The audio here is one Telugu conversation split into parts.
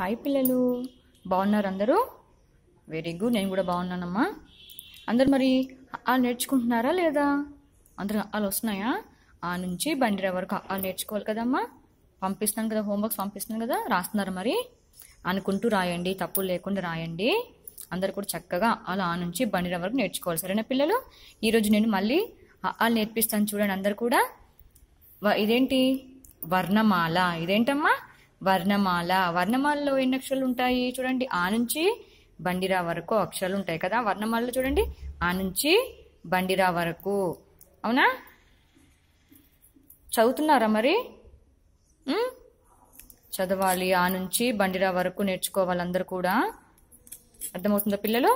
హాయ్ పిల్లలు బాగున్నారు అందరూ వెరీ గుడ్ నేను కూడా బాగున్నానమ్మా అందరు మరి వాళ్ళు నేర్చుకుంటున్నారా లేదా అందరు అలా వస్తున్నాయా ఆ నుంచి బండి వరకు వాళ్ళు నేర్చుకోవాలి కదమ్మా పంపిస్తాను కదా హోంవర్క్స్ పంపిస్తాను కదా రాస్తున్నారు మరి అనుకుంటూ రాయండి తప్పులు లేకుండా రాయండి అందరు కూడా చక్కగా అలా ఆ నుంచి బండి వరకు నేర్చుకోవాలి సరేనా పిల్లలు ఈరోజు నేను మళ్ళీ వాళ్ళు నేర్పిస్తాను చూడండి అందరు కూడా ఇదేంటి వర్ణమాల ఇదేంటమ్మా వర్ణమాల వర్ణమాలలో ఎన్ని అక్షరాలు ఉంటాయి చూడండి ఆ నుంచి బండిరా వరకు అక్షరాలు ఉంటాయి కదా వర్ణమాలలో చూడండి ఆ నుంచి బండిరా వరకు అవునా చదువుతున్నారా మరి చదవాలి ఆ నుంచి బండిరా వరకు నేర్చుకోవాలి అందరు కూడా అర్థమవుతుందా పిల్లలు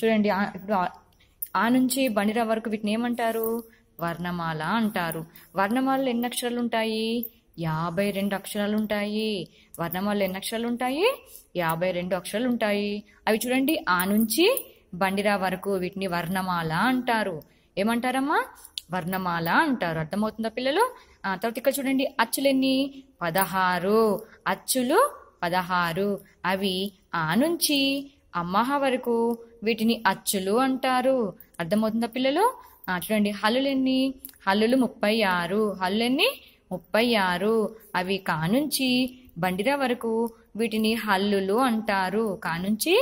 చూడండి ఇప్పుడు ఆ నుంచి బండిరా వరకు వీటిని ఏమంటారు వర్ణమాల అంటారు వర్ణమాలలో ఎన్ని అక్షరాలు ఉంటాయి యాభై రెండు అక్షరాలు ఉంటాయి వర్ణమాలలో ఎన్ని అక్షరాలు ఉంటాయి యాభై రెండు అక్షరాలు ఉంటాయి అవి చూడండి ఆ నుంచి బండిరా వరకు వీటిని వర్ణమాల అంటారు ఏమంటారమ్మా వర్ణమాల అంటారు అర్థమవుతుందా పిల్లలు తర్వాత ఇక్కడ చూడండి అచ్చులు ఎన్ని పదహారు అచ్చులు పదహారు అవి ఆ నుంచి అమ్మహ వరకు వీటిని అచ్చులు అంటారు అర్థమవుతుందా పిల్లలు చూడండి హల్లులు ఎన్ని హల్లులు ముప్పై ఆరు హల్లు ఎన్ని ముప్పై ఆరు అవి కానుంచి బండిర వరకు వీటిని హల్లులు అంటారు కానుంచి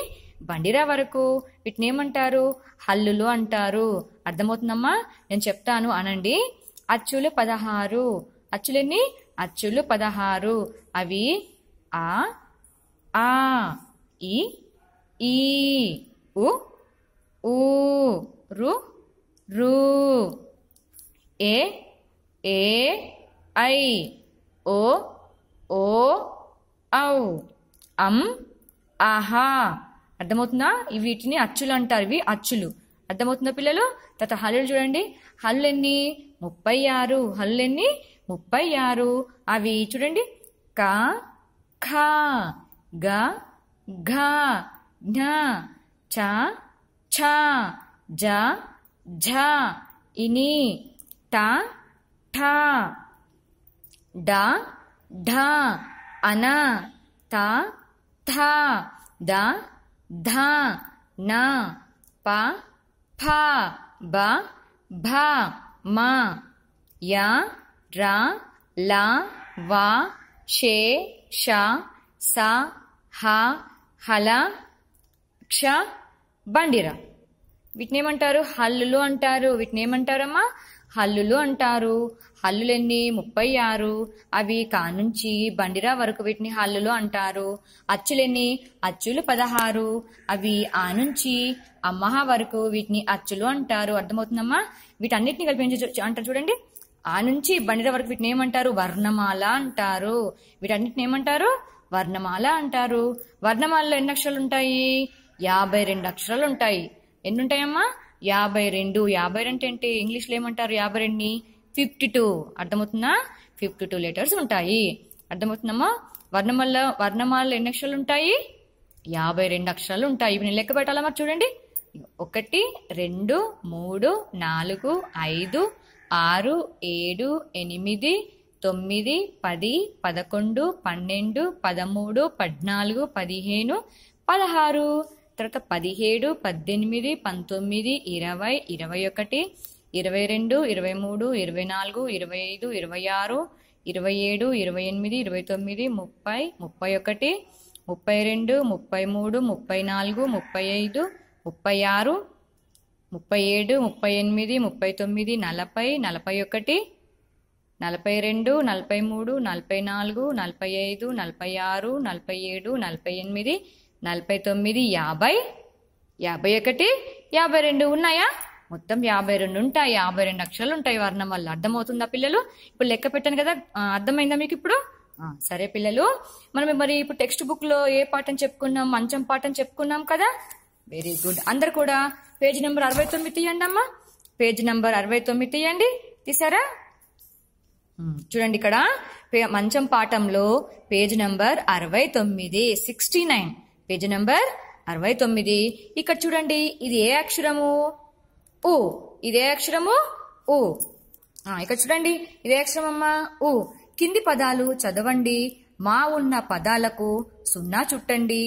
బండిర వరకు వీటిని ఏమంటారు హల్లులు అంటారు అర్థమవుతుందమ్మా నేను చెప్తాను అనండి అచ్చులు పదహారు అచ్చులెన్ని అచ్చులు పదహారు అవి ఆ ఆ ఈ ఈ ఉ ఊ రు రు ఏ ఏ ఐ ఓ ఓ ఔ అం ఆహా అర్థమవుతుందా వీటిని అచ్చులు అంటారు ఇవి అచ్చులు అర్థమవుతుందా పిల్లలు తర్వాత హల్లులు చూడండి హల్లు ఎన్ని ముప్పై ఆరు హల్లు ఎన్ని ముప్పై ఆరు అవి చూడండి క ఖ గ ఘ ఘ చ ఛ జ ఝ ఇని ట ఠ డ ఢ అన త థ ద ధ న ప ఫ బ భ మ య ర ల వ షే ష స హ హల క్ష బండిరా వీటినేమంటారు హల్లులు అంటారు వీటినేమంటారమ్మా హల్లులు అంటారు హల్లులెన్ని ముప్పై ఆరు అవి కానుంచి బండిరా వరకు వీటిని హల్లులు అంటారు అచ్చులెన్ని అచ్చులు పదహారు అవి ఆ నుంచి అమ్మహ వరకు వీటిని అచ్చులు అంటారు అర్థమవుతుందమ్మా వీటన్నిటిని కలిపి అంటారు చూడండి ఆ నుంచి బండిరా వరకు వీటిని ఏమంటారు వర్ణమాల అంటారు వీటన్నిటిని ఏమంటారు వర్ణమాల అంటారు వర్ణమాలలో ఎన్ని అక్షరాలు ఉంటాయి యాభై రెండు అక్షరాలు ఉంటాయి ఎన్ని ఉంటాయమ్మా యాభై రెండు యాభై రెండు అంటే ఇంగ్లీష్లో ఏమంటారు యాభై రెండుని ఫిఫ్టీ టూ అర్థమవుతుందా ఫిఫ్టీ టూ లెటర్స్ ఉంటాయి అర్థమవుతుందమ్మా వర్ణమాల వర్ణమాలలో ఎన్ని అక్షరాలు ఉంటాయి యాభై రెండు అక్షరాలు ఉంటాయి ఇవి నేను లెక్క పెట్టాలా మరి చూడండి ఒకటి రెండు మూడు నాలుగు ఐదు ఆరు ఏడు ఎనిమిది తొమ్మిది పది పదకొండు పన్నెండు పదమూడు పద్నాలుగు పదిహేను పదహారు తర్వాత పదిహేడు పద్దెనిమిది పంతొమ్మిది ఇరవై ఇరవై ఒకటి ఇరవై రెండు ఇరవై మూడు ఇరవై నాలుగు ఇరవై ఐదు ఇరవై ఆరు ఇరవై ఏడు ఇరవై ఎనిమిది ఇరవై తొమ్మిది ముప్పై ముప్పై ఒకటి ముప్పై రెండు ముప్పై మూడు ముప్పై నాలుగు ముప్పై ఐదు ముప్పై ఆరు ముప్పై ఏడు ముప్పై ఎనిమిది ముప్పై తొమ్మిది నలభై నలభై ఒకటి నలభై రెండు నలభై మూడు నలభై నాలుగు నలభై ఐదు నలభై ఆరు నలభై ఏడు నలభై ఎనిమిది నలభై తొమ్మిది యాభై యాభై ఒకటి యాభై రెండు ఉన్నాయా మొత్తం యాభై రెండు ఉంటాయి యాభై రెండు అక్షరాలు ఉంటాయి వర్ణం వల్ల అర్థమవుతుందా పిల్లలు ఇప్పుడు లెక్క పెట్టాను కదా అర్థమైందా మీకు ఇప్పుడు సరే పిల్లలు మనం మరి ఇప్పుడు టెక్స్ట్ బుక్లో ఏ పాఠం చెప్పుకున్నాం మంచం పాఠం చెప్పుకున్నాం కదా వెరీ గుడ్ అందరు కూడా పేజ్ నెంబర్ అరవై తొమ్మిది తీయండి అమ్మా పేజ్ నెంబర్ అరవై తొమ్మిది తీయండి తీసారా చూడండి ఇక్కడ మంచం పాఠంలో పేజ్ నెంబర్ అరవై తొమ్మిది సిక్స్టీ నైన్ పేజీ నంబర్ అరవై తొమ్మిది ఇక్కడ చూడండి ఇది ఏ అక్షరము ఉ ఇదే అక్షరము ఉ ఇక్కడ చూడండి ఇదే అక్షరం అమ్మా ఉ కింది పదాలు చదవండి మా ఉన్న పదాలకు సున్నా చుట్టండి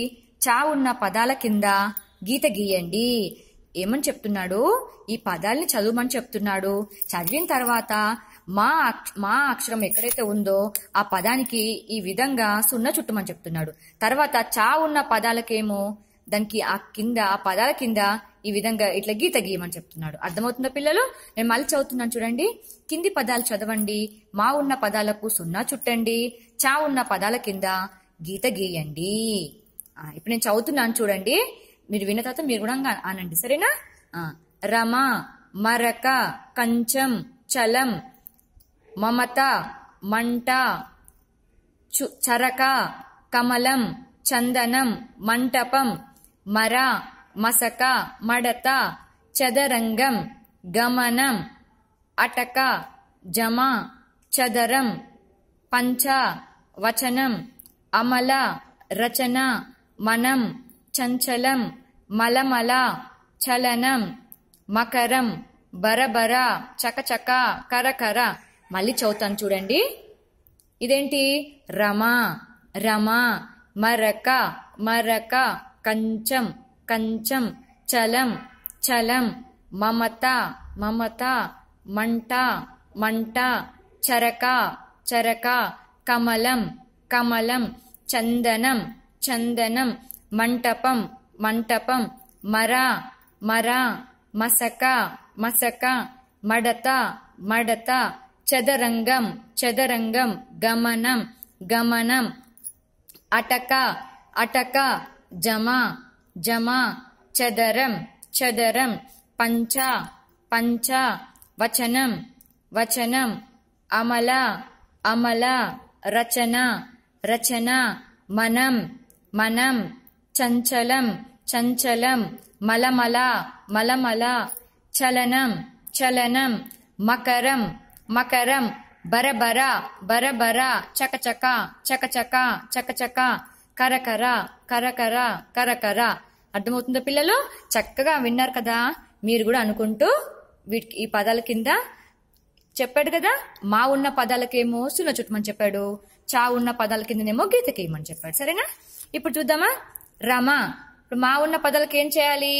చా ఉన్న పదాల కింద గీత గీయండి ఏమని చెప్తున్నాడు ఈ పదాల్ని చదవమని చెప్తున్నాడు చదివిన తర్వాత మా మా అక్షరం ఎక్కడైతే ఉందో ఆ పదానికి ఈ విధంగా సున్నా చుట్టమని చెప్తున్నాడు తర్వాత చా ఉన్న పదాలకేమో దానికి ఆ కింద ఆ పదాల కింద ఈ విధంగా ఇట్లా గీత గీయమని చెప్తున్నాడు అర్థమవుతుందా పిల్లలు నేను మళ్ళీ చదువుతున్నాను చూడండి కింది పదాలు చదవండి మా ఉన్న పదాలకు సున్నా చుట్టండి చా ఉన్న పదాల కింద గీత గీయండి ఇప్పుడు నేను చదువుతున్నాను చూడండి మీరు విన్న తర్వాత మీరు కూడా అనండి సరేనా రమ మరక కంచం చలం మమత మంట చరక కమలం చందనం మంటపం మర మసక మడత చదరంగం గమనం అటక జమ చదరం పంచ వచనం అమల రచన మనం చంచలం మలమల చలనం మకరం బరబర చకచక కరకర మళ్ళీ చదువుతాను చూడండి ఇదేంటి రమ రమ మరక మరక కంచం కంచం చలం చలం మమత మమత మంట మంట చరక చరక కమలం కమలం చందనం చందనం మంటపం మంటపం మర మర మసక మసక మడత మడత चदरङ्गं चदरङ्गं गमनं गमनं अटका अटक जमा जदं चदरं पञ्च पञ्च वचनं वचनम् अमला अमला रचना रचना मनं मनं चञ्चलं चञ्चलं मलमला मलमला चलनं चलनं मकरम् మకరం బరబర బరబర చకచక చకచక చకచక కరకర కరకర కరకర అర్థమవుతుందో పిల్లలు చక్కగా విన్నారు కదా మీరు కూడా అనుకుంటూ వీటికి ఈ పదాల కింద చెప్పాడు కదా మా ఉన్న పదాలకేమో సున్న చుట్టమని చెప్పాడు చా ఉన్న పదాల కిందనేమో గీతకేయమని చెప్పాడు సరేనా ఇప్పుడు చూద్దామా రమ ఇప్పుడు మా ఉన్న పదాలకు ఏం చేయాలి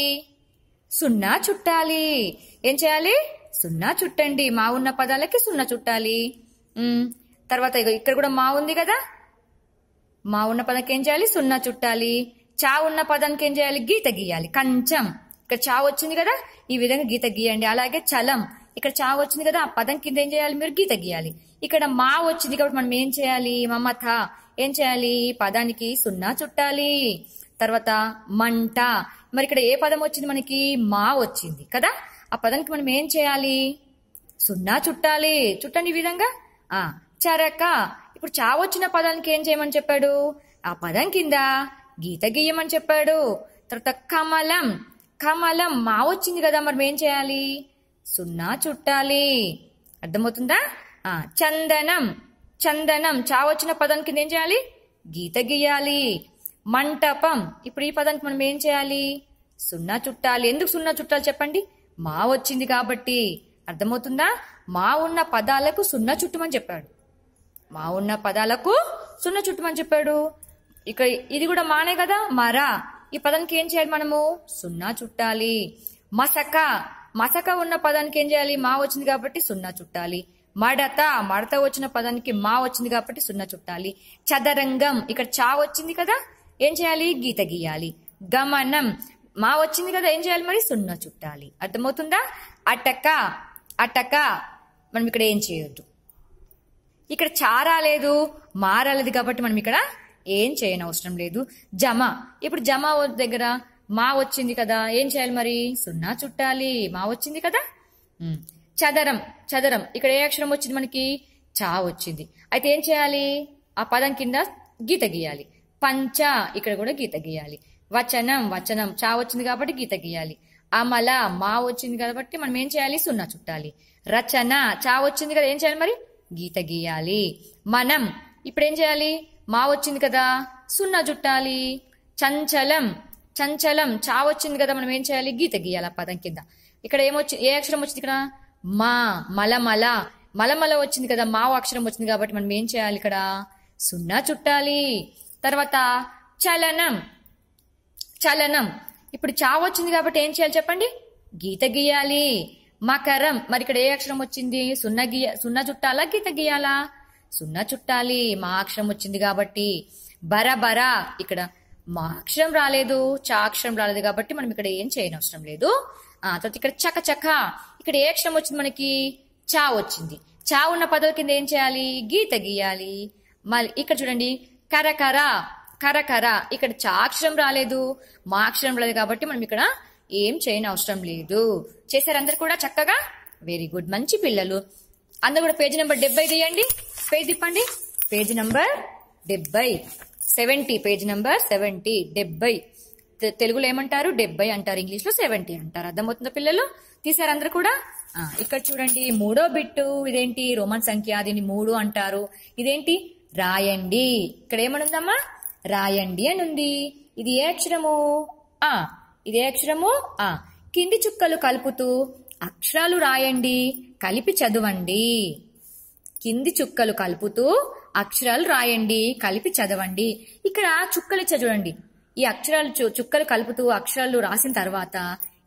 సున్నా చుట్టాలి ఏం చేయాలి సున్నా చుట్టండి మా ఉన్న పదాలకి సున్నా చుట్టాలి తర్వాత ఇక్కడ కూడా మా ఉంది కదా మా ఉన్న పదంకి ఏం చేయాలి సున్నా చుట్టాలి చా ఉన్న పదానికి ఏం చేయాలి గీత గీయాలి కంచం ఇక్కడ చా వచ్చింది కదా ఈ విధంగా గీత గీయండి అలాగే చలం ఇక్కడ చా వచ్చింది కదా ఆ పదం కింద ఏం చేయాలి మీరు గీత గీయాలి ఇక్కడ మా వచ్చింది కాబట్టి మనం ఏం చేయాలి మమత ఏం చేయాలి పదానికి సున్నా చుట్టాలి తర్వాత మంట మరి ఇక్కడ ఏ పదం వచ్చింది మనకి మా వచ్చింది కదా ఆ పదానికి మనం ఏం చేయాలి సున్నా చుట్టాలి చుట్టండి ఈ విధంగా ఆ చరక ఇప్పుడు చావొచ్చిన పదానికి ఏం చేయమని చెప్పాడు ఆ పదం కింద గీత గీయమని చెప్పాడు తర్వాత కమలం కమలం మా వచ్చింది కదా మరి ఏం చేయాలి సున్నా చుట్టాలి అర్థమవుతుందా ఆ చందనం చందనం చావొచ్చిన పదం కింద ఏం చేయాలి గీత గీయాలి మంటపం ఇప్పుడు ఈ పదానికి మనం ఏం చేయాలి సున్నా చుట్టాలి ఎందుకు సున్నా చుట్టాలి చెప్పండి మా వచ్చింది కాబట్టి అర్థమవుతుందా మా ఉన్న పదాలకు సున్నా చుట్టమని చెప్పాడు మా ఉన్న పదాలకు సున్నా చుట్టమని చెప్పాడు ఇక ఇది కూడా మానే కదా మరా ఈ పదానికి ఏం చేయాలి మనము సున్నా చుట్టాలి మసక మసక ఉన్న పదానికి ఏం చేయాలి మా వచ్చింది కాబట్టి సున్నా చుట్టాలి మడత మడత వచ్చిన పదానికి మా వచ్చింది కాబట్టి సున్నా చుట్టాలి చదరంగం ఇక్కడ చా వచ్చింది కదా ఏం చేయాలి గీత గీయాలి గమనం మా వచ్చింది కదా ఏం చేయాలి మరి సున్నా చుట్టాలి అర్థమవుతుందా అటక అటక మనం ఇక్కడ ఏం చేయొద్దు ఇక్కడ చారాలేదు మారాలేదు కాబట్టి మనం ఇక్కడ ఏం చేయనవసరం లేదు జమ ఇప్పుడు జమ దగ్గర మా వచ్చింది కదా ఏం చేయాలి మరి సున్నా చుట్టాలి మా వచ్చింది కదా చదరం చదరం ఇక్కడ ఏ అక్షరం వచ్చింది మనకి చా వచ్చింది అయితే ఏం చేయాలి ఆ పదం కింద గీత గీయాలి పంచ ఇక్కడ కూడా గీత గీయాలి వచనం వచనం చా వచ్చింది కాబట్టి గీత గీయాలి అమల మా వచ్చింది కాబట్టి మనం ఏం చేయాలి సున్నా చుట్టాలి రచన చా వచ్చింది కదా ఏం చేయాలి మరి గీత గీయాలి మనం ఇప్పుడు ఏం చేయాలి మా వచ్చింది కదా సున్నా చుట్టాలి చంచలం చంచలం చా వచ్చింది కదా మనం ఏం చేయాలి గీత గీయాలి ఆ పదం కింద ఇక్కడ ఏమొచ్చి ఏ అక్షరం వచ్చింది ఇక్కడ మా మలమల మలమల వచ్చింది కదా మా అక్షరం వచ్చింది కాబట్టి మనం ఏం చేయాలి ఇక్కడ సున్నా చుట్టాలి తర్వాత చలనం చలనం ఇప్పుడు చావు వచ్చింది కాబట్టి ఏం చేయాలి చెప్పండి గీత గీయాలి మకరం మరి ఇక్కడ ఏ అక్షరం వచ్చింది సున్న గీయ సున్న చుట్టాలా గీత గీయాలా సున్న చుట్టాలి మా అక్షరం వచ్చింది కాబట్టి బర బర ఇక్కడ మా అక్షరం రాలేదు చా అక్షరం రాలేదు కాబట్టి మనం ఇక్కడ ఏం చేయనవసరం లేదు ఆ తర్వాత ఇక్కడ చక చక ఇక్కడ ఏ అక్షరం వచ్చింది మనకి చా వచ్చింది చా ఉన్న పదవుల కింద ఏం చేయాలి గీత గీయాలి మళ్ళీ ఇక్కడ చూడండి కరకర కర కర ఇక్కడ చాక్షరం రాలేదు మా అక్షరం రాలేదు కాబట్టి మనం ఇక్కడ ఏం చేయని అవసరం లేదు చేశారు అందరు కూడా చక్కగా వెరీ గుడ్ మంచి పిల్లలు అందరు కూడా పేజ్ నెంబర్ డెబ్బై తీయండి పేజ్ తిప్పండి పేజ్ నెంబర్ డెబ్బై సెవెంటీ పేజ్ నెంబర్ సెవెంటీ డెబ్బై తెలుగులో ఏమంటారు డెబ్బై అంటారు ఇంగ్లీష్లో సెవెంటీ అంటారు అర్థమవుతుందో పిల్లలు తీసారు అందరు కూడా ఇక్కడ చూడండి మూడో బిట్టు ఇదేంటి రోమన్ సంఖ్య దీన్ని మూడు అంటారు ఇదేంటి రాయండి ఇక్కడ ఏమనుందమ్మా రాయండి ఉంది ఇది ఏ అక్షరము ఆ ఏ అక్షరము ఆ కింది చుక్కలు కలుపుతూ అక్షరాలు రాయండి కలిపి చదవండి కింది చుక్కలు కలుపుతూ అక్షరాలు రాయండి కలిపి చదవండి ఇక్కడ చుక్కలు ఇచ్చా చూడండి ఈ అక్షరాలు చుక్కలు కలుపుతూ అక్షరాలు రాసిన తర్వాత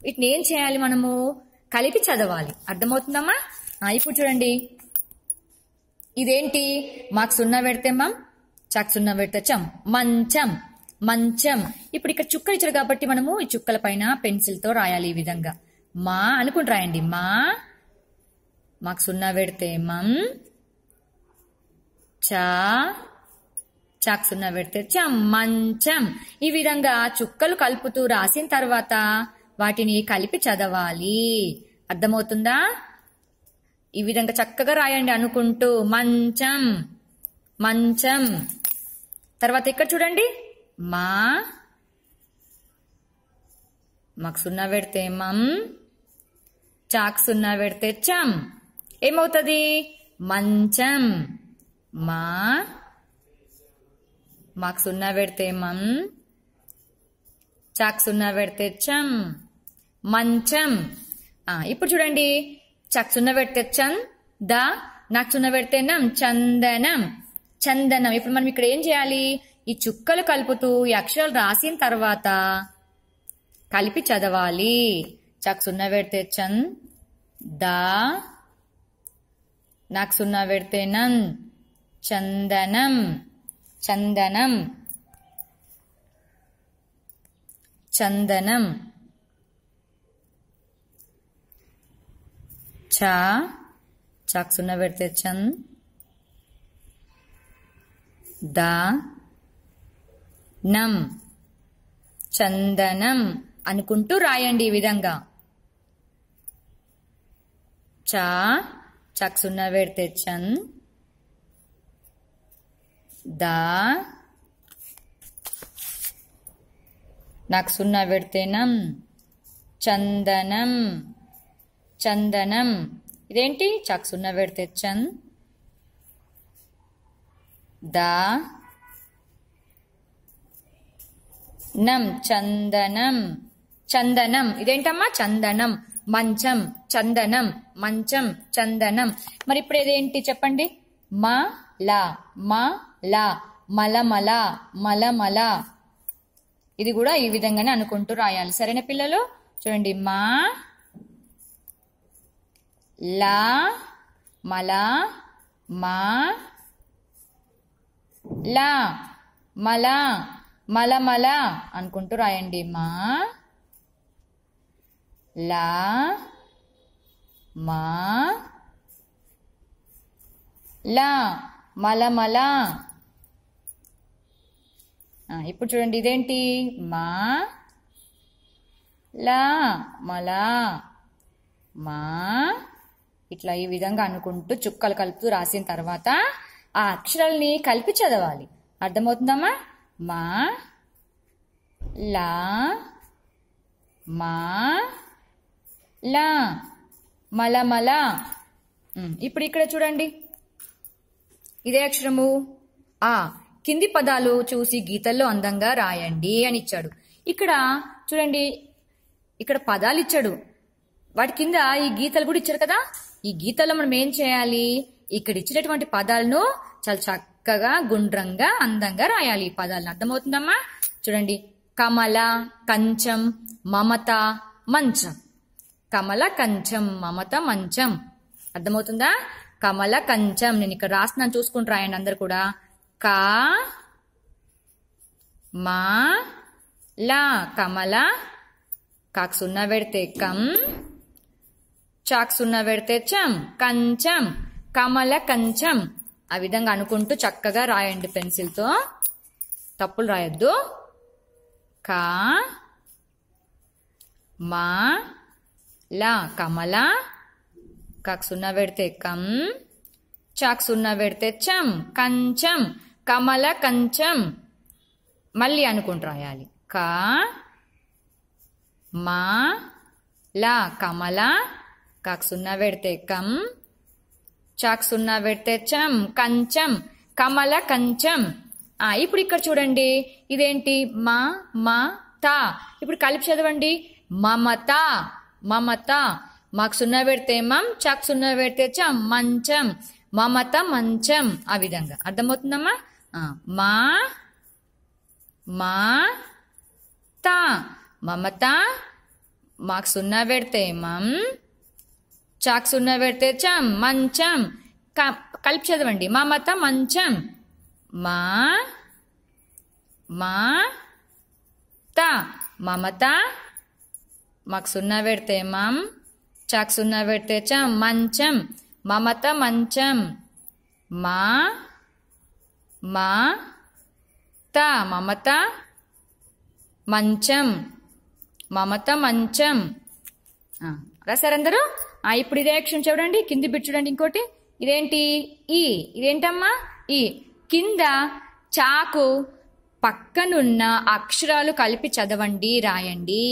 వీటిని ఏం చేయాలి మనము కలిపి చదవాలి అర్థమవుతుందమ్మా ఇప్పుడు చూడండి ఇదేంటి మాకు సున్నా పెడితే మా సున్నా చం మంచం మంచం ఇప్పుడు ఇక్కడ చుక్కలు ఇచ్చారు కాబట్టి మనము ఈ చుక్కల పైన పెన్సిల్తో రాయాలి ఈ విధంగా మా అనుకుని రాయండి మా మాకు సున్నా పెడితే మం చా చాక్ సున్నా పెడితే చం మంచం ఈ విధంగా చుక్కలు కలుపుతూ రాసిన తర్వాత వాటిని కలిపి చదవాలి అర్థమవుతుందా ఈ విధంగా చక్కగా రాయండి అనుకుంటూ మంచం మంచం తర్వాత ఇక్కడ చూడండి మా మాకు సున్నా పెడితే మమ్ చాక్ సున్నా పెడితే చమ్ ఏమవుతుంది మంచం మా మాకు సున్నా పెడితే మమ్ చాక్ సున్నా పెడితే చమ్ మంచం ఇప్పుడు చూడండి చాక్ సున్నా పెడితే చంద నాకు సున్నా పెడితే నం చందనం చందనం ఇప్పుడు మనం ఇక్కడ ఏం చేయాలి ఈ చుక్కలు కలుపుతూ ఈ అక్షరాలు రాసిన తర్వాత కలిపి చదవాలి చక్ సున్నా పెడితే చంద్ దా నాకు సున్నా పెడితే నన్ చందనం చందనం చందనం చా చాక్ సున్నా పెడితే చంద్ ద నం చందనం అనుకుంటూ రాయండి ఈ విధంగా చా చక్సున్న పెడితే చన్ దా నాకు సున్నా పెడితే చందనం చందనం ఇదేంటి చక్సున్న పెడితే చంద్ దా నం చందనం చందనం ఇదేంటమ్మా చందనం మంచం చందనం మంచం చందనం మరి ఇప్పుడు ఇదేంటి చెప్పండి మా లా మా లా మలమల మలమల ఇది కూడా ఈ విధంగానే అనుకుంటూ రాయాలి సరేనా పిల్లలు చూడండి మా లా మల మా లా మల మలమల అనుకుంటూ రాయండి మా లా మా లా మలమల ఇప్పుడు చూడండి ఇదేంటి మా లా మల మా ఇట్లా ఈ విధంగా అనుకుంటూ చుక్కలు కలుపుతూ రాసిన తర్వాత ఆ అక్షరాలని కలిపి చదవాలి అర్థమవుతుందమ్మా మా లా మా లా మలమల ఇప్పుడు ఇక్కడ చూడండి ఇదే అక్షరము ఆ కింది పదాలు చూసి గీతల్లో అందంగా రాయండి అని ఇచ్చాడు ఇక్కడ చూడండి ఇక్కడ పదాలు ఇచ్చాడు వాటి కింద ఈ గీతలు కూడా ఇచ్చారు కదా ఈ గీతల్లో మనం ఏం చేయాలి ఇక్కడ ఇచ్చినటువంటి పదాలను చాలా చక్కగా గుండ్రంగా అందంగా రాయాలి ఈ పదాలను అర్థమవుతుందమ్మా చూడండి కమల కంచం మమత మంచం కమల కంచం మమత మంచం అర్థమవుతుందా కమల కంచం నేను ఇక్కడ రాస్తున్నాను చూసుకుంటూ రాయండి అందరు కూడా కా మా లా కమల కాకు సున్నా పెడితే కం చాక్ సున్నా పెడితే చం కంచం కమల కంచం ఆ విధంగా అనుకుంటూ చక్కగా రాయండి పెన్సిల్తో తప్పులు రాయొద్దు కా మా లా కమల కాకు సున్నా పెడితే కం చాకు సున్నా పెడితే చం కంచం కమల కంచం మళ్ళీ అనుకుంటూ రాయాలి కా మా లా కమల కాకు సున్నా పెడితే కం చాక్ సున్నా పెడితే చం కంచం కమల కంచం ఇప్పుడు ఇక్కడ చూడండి ఇదేంటి మా మా తా ఇప్పుడు కలిపి చదవండి మమత మమత మాకు సున్నా పెడితే మం చాక్ సున్నా పెడితే చం మంచం మమత మంచం ఆ విధంగా అర్థమవుతుందమ్మా మా మా తా మమత మాకు సున్నా పెడితే మం చాక్సున్న పెడితే చం మంచం కలిపి చదవండి మా మత మంచం మా మా త మమత మాకు సున్నా పెడితే మం చాక్ సున్నా పెడితే చం మంచం మమత మంచం మా మా త మమత మంచం మమత మంచం రాశారందరూ ఇప్పుడు ఇదే అక్షరం చూడండి కింద బిట్ చూడండి ఇంకోటి ఇదేంటి ఈ ఇదేంటమ్మా ఈ కింద చాకు పక్కనున్న అక్షరాలు కలిపి చదవండి రాయండి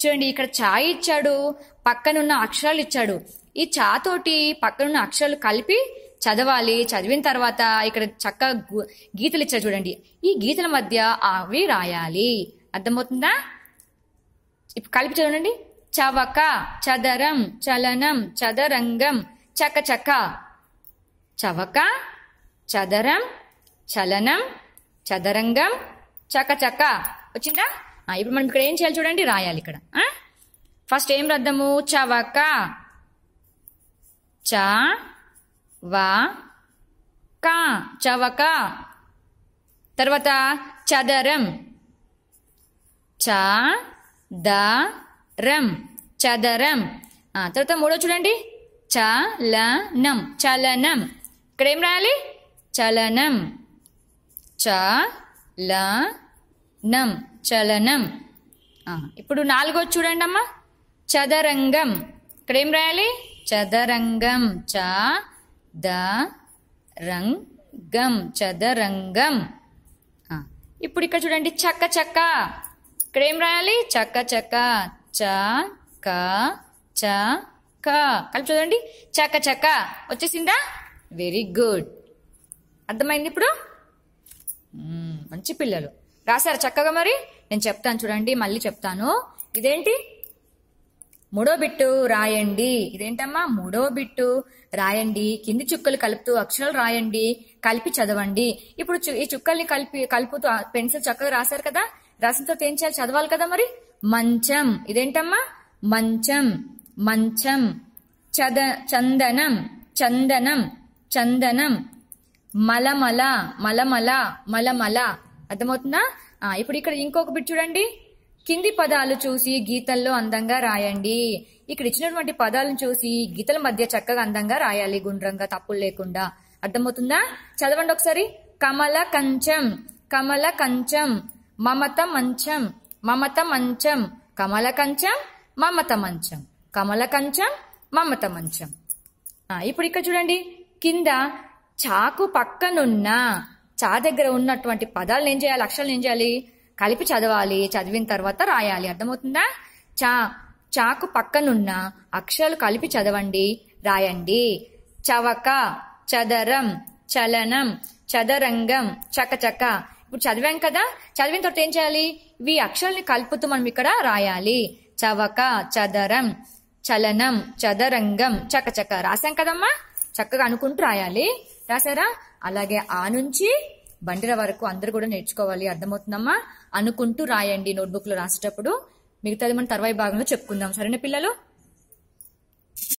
చూడండి ఇక్కడ చా ఇచ్చాడు పక్కనున్న అక్షరాలు ఇచ్చాడు ఈ చా తోటి పక్కనున్న అక్షరాలు కలిపి చదవాలి చదివిన తర్వాత ఇక్కడ చక్క గీతలు ఇచ్చారు చూడండి ఈ గీతల మధ్య అవి రాయాలి అర్థమవుతుందా ఇప్పుడు కలిపి చదవండి చవక చదరం చలనం చదరంగం చకచక చవక చదరం చలనం చదరంగం చకచక వచ్చిందా ఇప్పుడు మనం ఇక్కడ ఏం చేయాలి చూడండి రాయాలి ఇక్కడ ఫస్ట్ ఏం రద్దము చవక చ చవక తర్వాత చదరం చ ద రం చదరం తర్వాత మూడో చూడండి చలనం చలనం ఇక్కడ ఏం రాయాలి చలనం చ ల నం చలనం ఇప్పుడు నాలుగో చూడండి అమ్మా చదరంగం ఇక్కడ ఏం రాయాలి చదరంగం చ ద రంగం చదరంగం ఇప్పుడు ఇక్కడ చూడండి చక్క చక్క ఇక్కడ ఏం రాయాలి చక్క చక్క చ క చ క కలిపి చూడండి చక చక వచ్చేసిందా వెరీ గుడ్ అర్థమైంది ఇప్పుడు మంచి పిల్లలు రాశారు చక్కగా మరి నేను చెప్తాను చూడండి మళ్ళీ చెప్తాను ఇదేంటి మూడో బిట్టు రాయండి ఇదేంటమ్మా మూడో బిట్టు రాయండి కింది చుక్కలు కలుపుతూ అక్షరాలు రాయండి కలిపి చదవండి ఇప్పుడు ఈ చుక్కల్ని కలిపి కలుపుతూ పెన్సిల్ చక్కగా రాశారు కదా రసంతో తేంచాలి చేయాలి చదవాలి కదా మరి మంచం ఇదేంటమ్మా మంచం మంచం చద చందనం చందనం చందనం మలమల మలమల మలమల అర్థమవుతుందా ఇప్పుడు ఇక్కడ ఇంకొక బిట్ చూడండి కింది పదాలు చూసి గీతల్లో అందంగా రాయండి ఇక్కడ ఇచ్చినటువంటి పదాలను చూసి గీతల మధ్య చక్కగా అందంగా రాయాలి గుండ్రంగా తప్పులు లేకుండా అర్థమవుతుందా చదవండి ఒకసారి కమల కంచం కమల కంచం మమత మంచం మమత మంచం కమల కంచం మమత మంచం కమల కంచం మమత మంచం ఇప్పుడు ఇక్కడ చూడండి కింద చాకు పక్కనున్న చా దగ్గర ఉన్నటువంటి పదాలను ఏం చేయాలి అక్షరాలు ఏం చేయాలి కలిపి చదవాలి చదివిన తర్వాత రాయాలి అర్థమవుతుందా చా చాకు పక్కనున్న అక్షరాలు కలిపి చదవండి రాయండి చవక చదరం చలనం చదరంగం చకచక ఇప్పుడు చదివాం కదా చదివిన తర్వాత ఏం చేయాలి ఇవి అక్షరాలని కలుపుతూ మనం ఇక్కడ రాయాలి చవక చదరం చలనం చదరంగం చకచక రాసాం కదమ్మా చక్కగా అనుకుంటూ రాయాలి రాసారా అలాగే ఆ నుంచి బండిర వరకు అందరు కూడా నేర్చుకోవాలి అర్థమవుతుందమ్మా అనుకుంటూ రాయండి నోట్బుక్ లో రాసేటప్పుడు మిగతాది మనం తర్వాయి భాగంలో చెప్పుకుందాం సరేనా పిల్లలు